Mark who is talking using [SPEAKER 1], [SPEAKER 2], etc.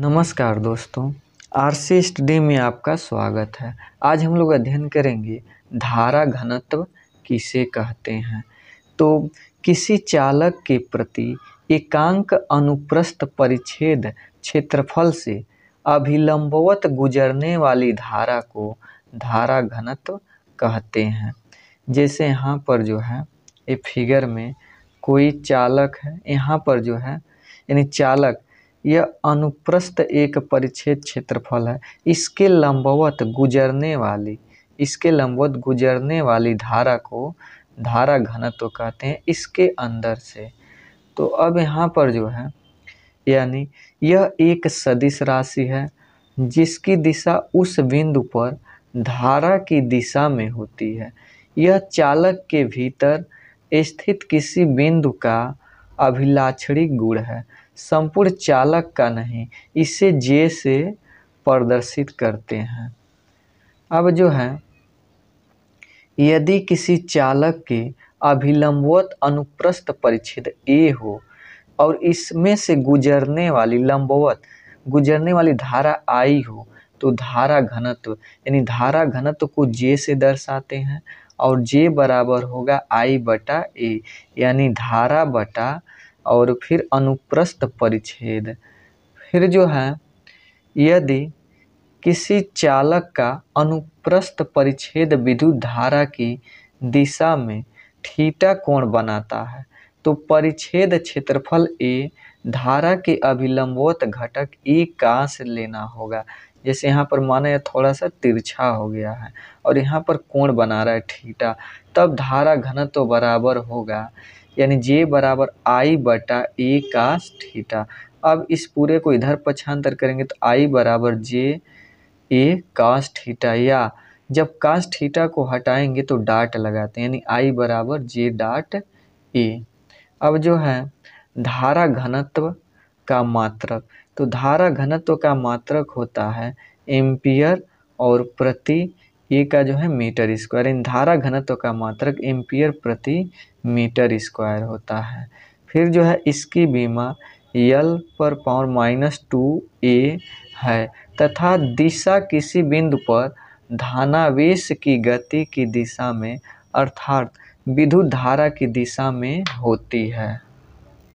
[SPEAKER 1] नमस्कार दोस्तों R C study में आपका स्वागत है आज हम लोग अध्ययन करेंगे धारा घनत्व किसे कहते हैं तो किसी चालक के प्रति एकांक अनुप्रस्थ परिच्छेद क्षेत्रफल से अभिलंबवत गुजरने वाली धारा को धारा घनत्व कहते हैं जैसे यहाँ पर जो है ये फिगर में कोई चालक है यहाँ पर जो है यानी चालक यह अनुप्रस्थ एक परिच्छेद क्षेत्रफल है इसके लंबवत गुजरने वाली इसके लंबवत गुजरने वाली धारा को धारा घनत्व कहते हैं इसके अंदर से तो अब यहाँ पर जो है यानी यह एक सदिश राशि है जिसकी दिशा उस बिंदु पर धारा की दिशा में होती है यह चालक के भीतर स्थित किसी बिंदु का अभिलाक्षणिक गुण है संपूर्ण चालक का नहीं इसे जे से प्रदर्शित करते हैं अब जो है यदि किसी चालक के अभिलंबवत अनुप्रस्थ परिच्छेद ए हो और इसमें से गुजरने वाली लंबवत गुजरने वाली धारा आई हो तो धारा घनत्व यानी धारा घनत्व को जे से दर्शाते हैं और जे बराबर होगा आई बटा ए यानी धारा बटा और फिर अनुप्रस्थ परिच्छेद फिर जो है यदि किसी चालक का अनुप्रस्थ परिच्छेद विद्युत धारा की दिशा में थीटा कोण बनाता है तो परिच्छेद क्षेत्रफल ए धारा के अभिलंबवत घटक ए का से लेना होगा जैसे यहाँ पर माने थोड़ा सा तिरछा हो गया है और यहाँ पर कोण बना रहा है ठीटा तब धारा घनत्व तो बराबर होगा यानी जे बराबर आई बटा ए का ठीटा अब इस पूरे को इधर पक्षांतर करेंगे तो आई बराबर जे ए काश ठीटा या जब काश ठीटा को हटाएंगे तो डाट लगाते हैं यानी आई बराबर जे डाट ए अब जो है धारा घनत्व का मात्रक तो धारा घनत्व का मात्रक होता है एम्पियर और प्रति ये का जो है मीटर स्क्वायर इन धारा घनत्व का मात्रक एम्पियर प्रति मीटर स्क्वायर होता है फिर जो है इसकी बीमा यल पर पावर माइनस टू ए है तथा दिशा किसी बिंदु पर धानावेश की गति की दिशा में अर्थात विद्युत धारा की दिशा में होती है